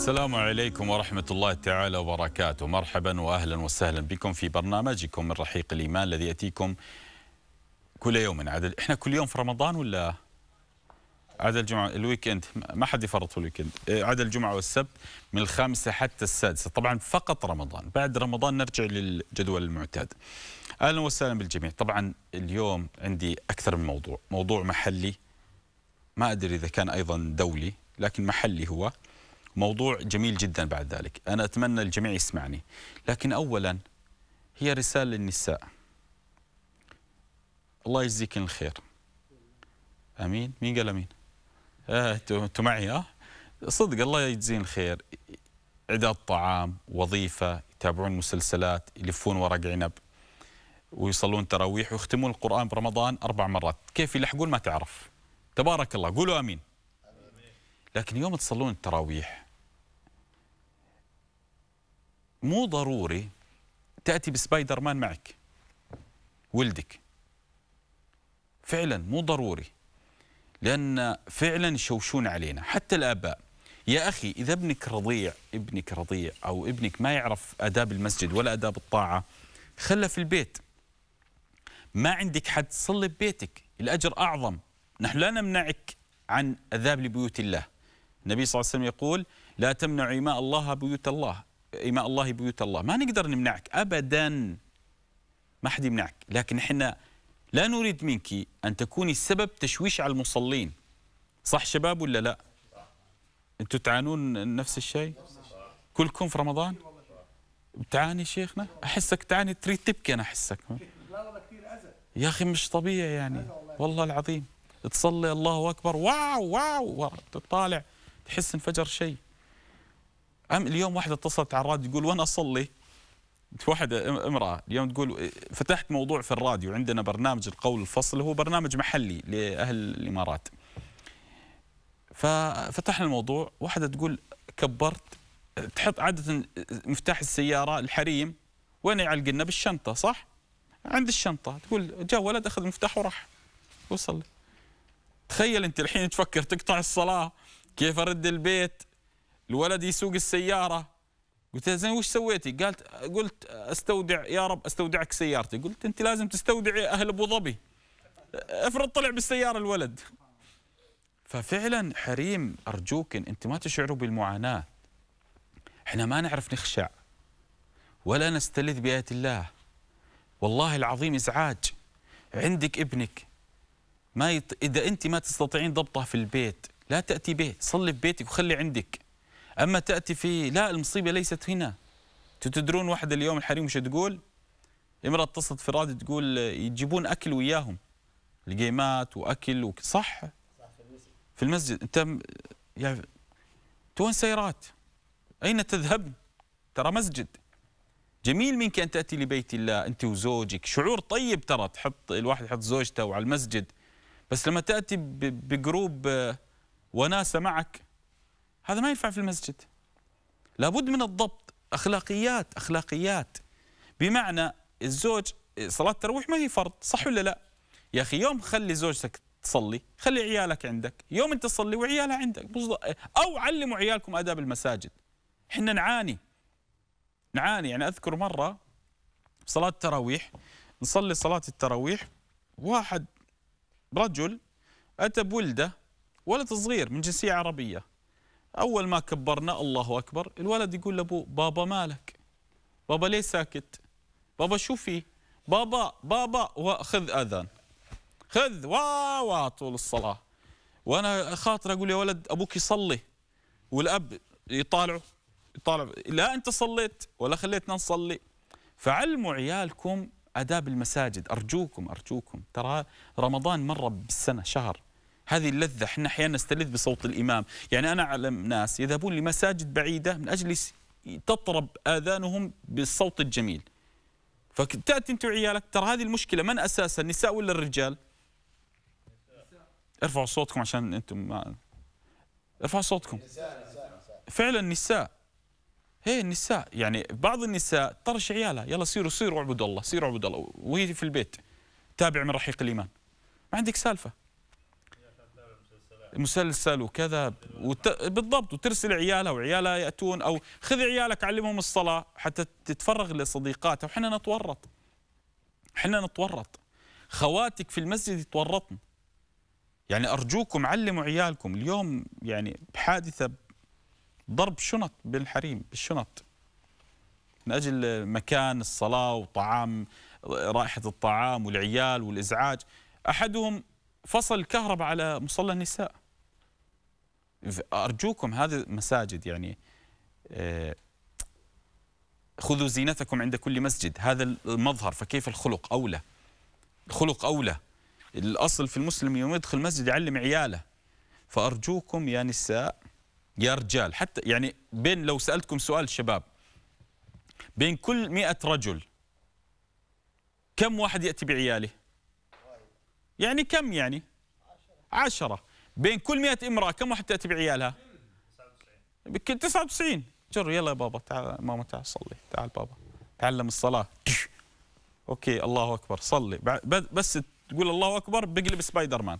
السلام عليكم ورحمة الله تعالى وبركاته مرحبا وأهلا وسهلا بكم في برنامجكم من رحيق الإيمان الذي يأتيكم كل يوم من عدد إحنا كل يوم في رمضان ولا عدا الجمعة الويكند ما حد يفرط في الويكند إيه، عدا الجمعة والسبت من الخامسة حتى السادسة طبعا فقط رمضان بعد رمضان نرجع للجدول المعتاد أهلا وسهلا بالجميع طبعا اليوم عندي أكثر من موضوع موضوع محلي ما أدري إذا كان أيضا دولي لكن محلي هو موضوع جميل جدا بعد ذلك أنا أتمنى الجميع يسمعني لكن أولا هي رسالة للنساء الله يجزيك الخير أمين مين قال أمين آه، أنتوا معي أه صدق الله يجزين الخير إعداد طعام وظيفة يتابعون مسلسلات يلفون ورق عنب ويصلون تراويح ويختمون القرآن برمضان أربع مرات كيف يلحقون ما تعرف تبارك الله قولوا أمين لكن يوم تصلون التراويح مو ضروري تأتي بسبايدر مان معك ولدك فعلا مو ضروري لأن فعلا يشوشون علينا حتى الآباء يا أخي إذا ابنك رضيع ابنك رضيع أو ابنك ما يعرف أداب المسجد ولا أداب الطاعة خله في البيت ما عندك حد صلي ببيتك الأجر أعظم نحن لا نمنعك عن أذاب لبيوت الله النبي صلى الله عليه وسلم يقول لا تمنعوا إماء الله بيوت الله إماء الله بيوت الله ما نقدر نمنعك أبدا ما حد يمنعك لكن إحنا لا نريد منك أن تكوني سبب تشويش على المصلين صح شباب ولا لا أنتوا تعانون نفس الشيء كلكم في رمضان بتعاني شيخنا أحسك تعاني تريد تبكي أنا أحسك يا أخي مش طبيعي يعني والله العظيم تصلي الله أكبر واو واو, واو. تطالع تحس انفجر شيء أم اليوم واحدة اتصلت على الراديو تقول وأنا أصلي واحدة امرأة اليوم تقول إيه، فتحت موضوع في الراديو عندنا برنامج القول الفصل هو برنامج محلي لأهل الإمارات ففتحنا الموضوع واحدة تقول كبرت تحط عادة مفتاح السيارة الحريم وين يعلقنا بالشنطة صح؟ عند الشنطة تقول جاء ولد أخذ المفتاح وراح وصل تخيل أنت الحين تفكر تقطع الصلاة كيف أرد البيت الولد يسوق السياره قلت زين وش سويتي؟ قالت قلت استودع يا رب استودعك سيارتي، قلت انت لازم تستودعي اهل ابو ظبي. افرض طلع بالسياره الولد. ففعلا حريم ارجوكن انت ما تشعروا بالمعاناه. احنا ما نعرف نخشع ولا نستلذ بايات الله. والله العظيم ازعاج. عندك ابنك ما يط... اذا انت ما تستطيعين ضبطه في البيت، لا تاتي به، صلي في بيتك وخلي عندك. أما تأتي في لا المصيبة ليست هنا تدرون واحدة اليوم الحريم وش تقول امرأة اتصلت في الراديو تقول يجيبون أكل وياهم الجيمات وأكل وك... صح في المسجد أنت يعني تون سيارات أين تذهب ترى مسجد جميل منك أن تأتي لبيت الله أنت وزوجك شعور طيب ترى تحط الواحد يحط زوجته وعلى المسجد بس لما تأتي بجروب آه، وناسة معك هذا ما ينفع في المسجد لابد من الضبط أخلاقيات أخلاقيات بمعنى الزوج صلاة التراويح ما هي فرض صح ولا لا يا أخي يوم خلي زوجتك تصلي خلي عيالك عندك يوم أنت تصلي وعيالها عندك أو علموا عيالكم آداب المساجد احنا نعاني نعاني يعني أذكر مرة صلاة التراويح نصلي صلاة التراويح واحد رجل أتى بولده ولد صغير من جنسية عربية أول ما كبرنا الله أكبر الولد يقول لأبوه بابا مالك بابا ليه ساكت بابا شو فيه بابا بابا وخذ أذان خذ وا وا طول الصلاة وأنا خاطر أقول يا ولد أبوك يصلي والأب يطالعه يطالع لا أنت صليت ولا خليتنا نصلي فعلموا عيالكم آداب المساجد أرجوكم أرجوكم ترى رمضان مرة بالسنة شهر هذه اللذة احنا أحيانا نستلذ بصوت الإمام يعني أنا أعلم ناس يذهبون لمساجد بعيدة من أجل تطرب آذانهم بالصوت الجميل فتأتي أنت وعيالك ترى هذه المشكلة من أساسها النساء ولا الرجال ارفعوا صوتكم عشان أنتم ما ارفعوا صوتكم فعلا النساء هي النساء يعني بعض النساء طرش عيالها يلا سيروا سيروا اعبدوا الله سيروا اعبدوا الله وهي في البيت تابع من رحيق الإيمان ما عندك سالفة مسلسل وكذا وت... بالضبط وترسل عيالها وعيالها ياتون او خذ عيالك علمهم الصلاه حتى تتفرغ لصديقاتها وحنا نتورط حنا نتورط خواتك في المسجد يتورطن يعني ارجوكم علموا عيالكم اليوم يعني بحادثه ضرب شنط بالحريم بالشنط من اجل مكان الصلاه وطعام رائحه الطعام والعيال والازعاج احدهم فصل الكهرباء على مصلى النساء أرجوكم هذه مساجد يعني آه، خذوا زينتكم عند كل مسجد هذا المظهر فكيف الخلق أولى الخلق أولى الأصل في المسلم يوم يدخل المسجد يعلم عياله فأرجوكم يا نساء يا رجال حتى يعني بين لو سألتكم سؤال شباب بين كل مئة رجل كم واحد يأتي بعياله يعني كم يعني عشرة بين كل 100 امراه كم واحد تاتي بعيالها؟ 99 99 جر يلا يا بابا تعال ماما تعال صلي تعال بابا تعلم الصلاه اوكي الله اكبر صلي بس تقول الله اكبر بقلب سبايدر مان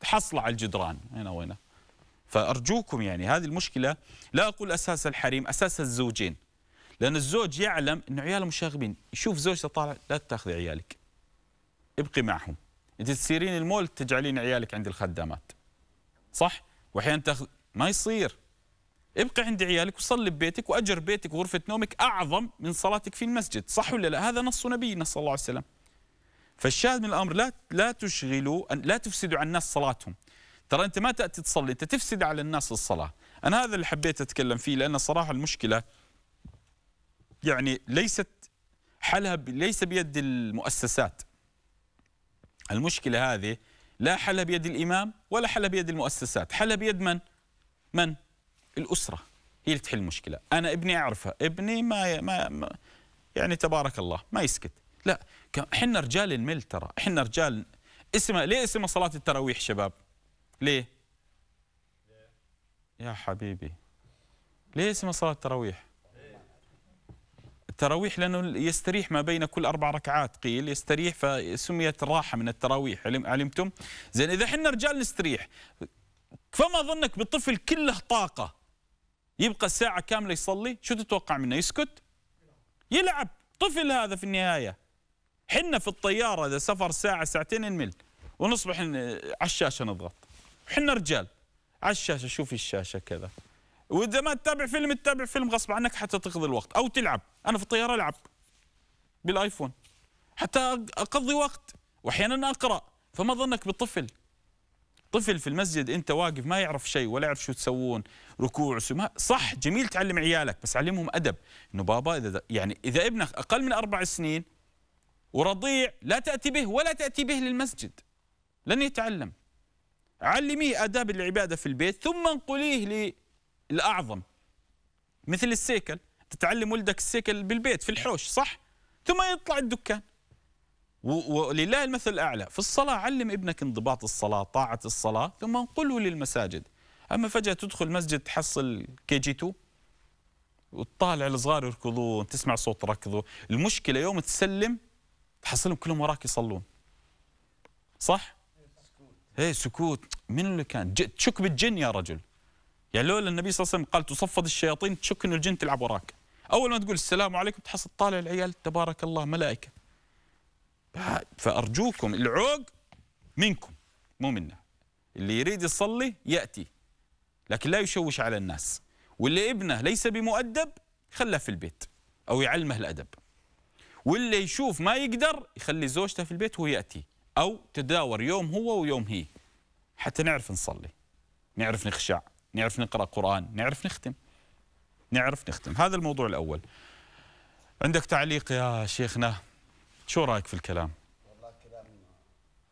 تحصل على الجدران هنا وهنا فارجوكم يعني هذه المشكله لا اقول اساس الحريم اساس الزوجين لان الزوج يعلم انه عياله مشاغبين يشوف زوجته طالع لا تاخذي عيالك ابقي معهم انت تسيرين المول تجعلين عيالك عند الخدامات صح واحيانا تاخذ ما يصير ابقى عند عيالك وصلي ببيتك واجر بيتك وغرفه نومك اعظم من صلاتك في المسجد صح ولا لا هذا نص نبينا صلى الله عليه وسلم فالشاهد من الامر لا لا تشغلوا لا تفسدوا على الناس صلاتهم ترى انت ما تاتي تصلي انت تفسد على الناس الصلاه انا هذا اللي حبيت اتكلم فيه لان صراحه المشكله يعني ليست حلها ليس بيد المؤسسات المشكله هذه لا حل بيد الإمام ولا حل بيد المؤسسات حل بيد من؟ من؟ الأسرة هي اللي تحل المشكلة أنا ابني أعرفها ابني ما, ما, ما يعني تبارك الله ما يسكت لا احنا رجال المل ترى احنا رجال اسمها ليه اسمها صلاة التراويح شباب ليه يا حبيبي ليه اسمها صلاة التراويح التراويح لأنه يستريح ما بين كل أربع ركعات قيل يستريح فسميت راحة من التراويح علمتم زين إذا احنا رجال نستريح فما ظنك بالطفل كله طاقة يبقى ساعة كاملة يصلي شو تتوقع منه يسكت يلعب طفل هذا في النهاية حنا في الطيارة إذا سفر ساعة ساعتين نمل ونصبح على الشاشة نضغط حنا رجال على الشاشة شوفي الشاشة كذا واذا ما تتابع فيلم تتابع فيلم غصب عنك حتى تقضي الوقت او تلعب انا في الطياره العب بالايفون حتى اقضي وقت واحيانا اقرا فما ظنك بالطفل طفل في المسجد انت واقف ما يعرف شيء ولا يعرف شو تسوون ركوع سماء صح جميل تعلم عيالك بس علمهم ادب انه بابا اذا يعني اذا ابنك اقل من اربع سنين ورضيع لا تاتي به ولا تاتي به للمسجد لن يتعلم علميه اداب العباده في البيت ثم انقليه الأعظم مثل السيكل تتعلم ولدك السيكل بالبيت في الحوش صح ثم يطلع الدكان ولله المثل الأعلى في الصلاة علم ابنك انضباط الصلاة طاعة الصلاة ثم انقله للمساجد أما فجأة تدخل مسجد تحصل كي جي 2 وتطالع الصغار يركضون تسمع صوت ركضه المشكلة يوم تسلم تحصلهم كلهم وراك يصلون صح؟ ايه سكوت إيه، من اللي كان تشك بالجن يا رجل يعني لولا النبي صلى الله عليه وسلم قال تصفد الشياطين تشك انه الجن تلعب وراك اول ما تقول السلام عليكم تحصل طالع العيال تبارك الله ملائكه فارجوكم العوق منكم مو منا اللي يريد يصلي ياتي لكن لا يشوش على الناس واللي ابنه ليس بمؤدب خله في البيت او يعلمه الادب واللي يشوف ما يقدر يخلي زوجته في البيت وهو ياتي او تداور يوم هو ويوم هي حتى نعرف نصلي نعرف نخشع نعرف نقرأ قرآن نعرف نختم نعرف نختم هذا الموضوع الأول عندك تعليق يا شيخنا شو رأيك في الكلام والله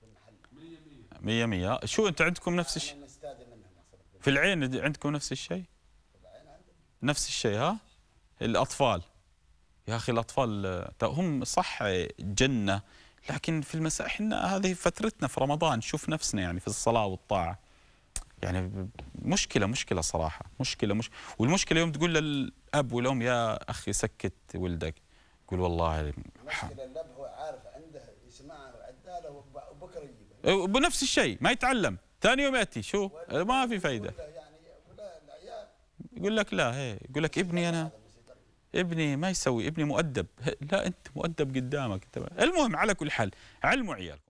في المحل مية مية شو أنت عندكم نفس الشيء في العين عندكم نفس الشيء نفس الشيء ها الأطفال يا أخي الأطفال هم صح جنة لكن في المساء احنا هذه فترتنا في رمضان شوف نفسنا يعني في الصلاة والطاعة يعني مشكله مشكله صراحه مشكله مش والمشكله يوم تقول للاب والام يا اخي سكت ولدك يقول والله المشكله الاب هو عارف عنده يسمعها عداله وبكره يجيبها بنفس الشيء ما يتعلم ثاني يوم ياتي شو ما في فايده يعني، يقول لك لا هي يقول لك ابني انا ابني ما يسوي ابني مؤدب لا انت مؤدب قدامك المهم على كل حال علموا عيالكم